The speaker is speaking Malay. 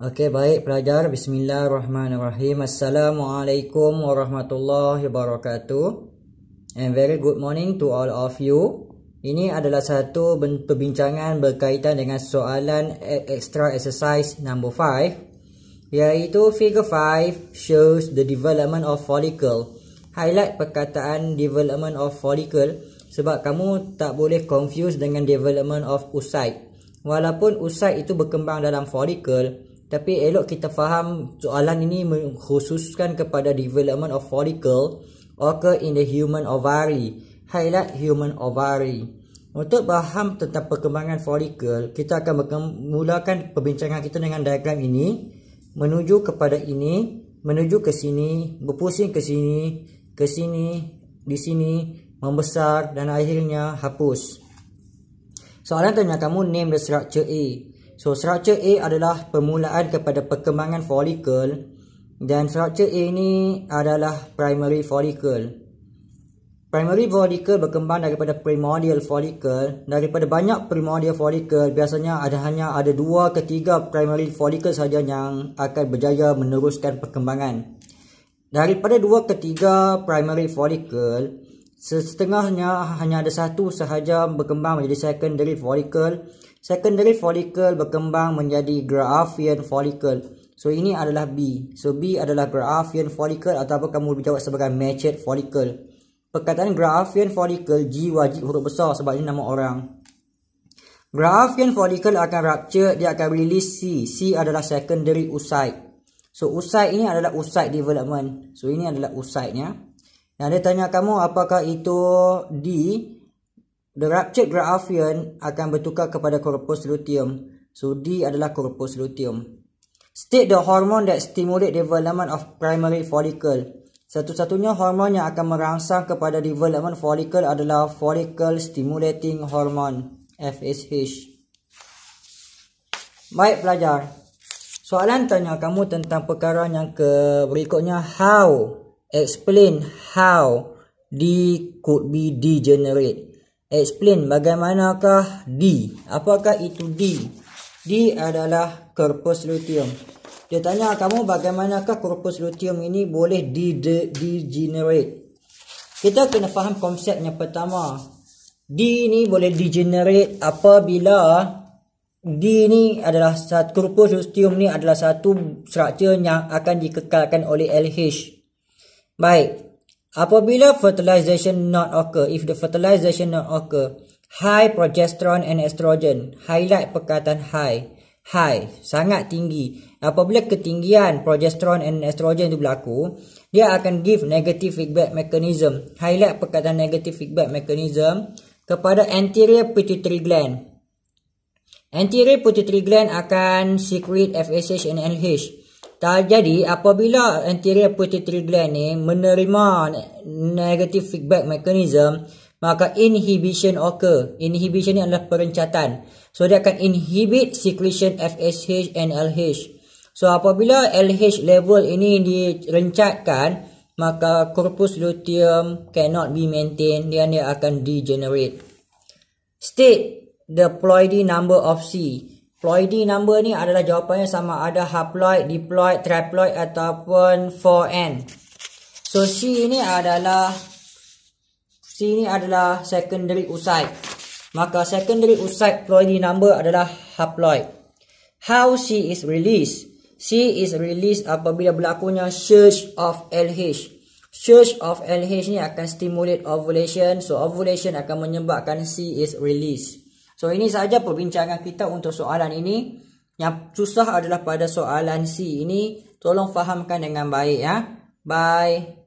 Okey baik pelajar bismillahirrahmanirrahim. Assalamualaikum warahmatullahi wabarakatuh. And very good morning to all of you. Ini adalah satu perbincangan berkaitan dengan soalan e- extra exercise number 5 iaitu figure 5 shows the development of follicle. Highlight perkataan development of follicle sebab kamu tak boleh confuse dengan development of oocyte. Walaupun oocyte itu berkembang dalam follicle tapi elok kita faham soalan ini mengkhususkan kepada development of follicle occur in the human ovary. Highlight human ovary. Untuk faham tentang perkembangan follicle, kita akan memulakan perbincangan kita dengan diagram ini. Menuju kepada ini, menuju ke sini, berpusing ke sini, ke sini, di sini, membesar dan akhirnya hapus. Soalan tanya kamu name the structure A. So structure A adalah permulaan kepada perkembangan folikel dan structure A ini adalah primary folikel. Primary folikel berkembang daripada primordial folikel. Daripada banyak primordial folikel, biasanya ada hanya ada dua ke tiga primary folikel saja yang akan berjaya meneruskan perkembangan. Daripada dua ke tiga primary folikel, setengahnya hanya ada satu sahaja berkembang menjadi secondary folikel. Secondary follicle berkembang menjadi Graafian follicle. So ini adalah B. So B adalah Graafian follicle atau apa kamu boleh jawab sebagai matured follicle. Perkataan Graafian follicle G wajib huruf besar sebab ini nama orang. Graafian follicle akan rupture, dia akan release C. C adalah secondary oocyte. So oocyte ini adalah oocyte development. So ini adalah oocyte nya. Dan dia tanya kamu apakah itu D? The ruptured graafian akan bertukar kepada korpus luteum. So D adalah korpus luteum. State the hormone that stimulate development of primary follicle. Satu-satunya hormon yang akan merangsang kepada development follicle adalah follicle stimulating hormone FSH. Baik pelajar. Soalan tanya kamu tentang perkara yang ke berikutnya how explain how D could be degenerate explain bagaimanakah D. Apakah itu D? D adalah korpus luteum. Dia tanya kamu bagaimanakah korpus luteum ini boleh di degenerate? Kita kena faham konsep yang pertama. D ini boleh degenerate apabila D ini adalah satu korpus luteum ini adalah satu struktur yang akan dikekalkan oleh LH. Baik, Apabila fertilization not occur, if the fertilization not occur, high progesterone and estrogen, highlight perkataan high, high, sangat tinggi. Apabila ketinggian progesterone and estrogen itu berlaku, dia akan give negative feedback mechanism, highlight perkataan negative feedback mechanism kepada anterior pituitary gland. Anterior pituitary gland akan secrete FSH and LH. Tak Jadi apabila anterior pituitary gland ni menerima negative feedback mechanism maka inhibition occur. Inhibition ni adalah perencatan. So dia akan inhibit secretion FSH and LH. So apabila LH level ini direncatkan maka corpus luteum cannot be maintained dan dia akan degenerate. State the ploidy number of C. Ploidy number ni adalah jawapannya sama ada haploid, diploid, triploid ataupun 4N. So C ni adalah C ni adalah secondary oocyte. Maka secondary oocyte ploidy number adalah haploid. How C is released? C is released apabila berlakunya surge of LH. Surge of LH ni akan stimulate ovulation. So ovulation akan menyebabkan C is released. So ini sahaja perbincangan kita untuk soalan ini. Yang susah adalah pada soalan C ini. Tolong fahamkan dengan baik ya. Bye.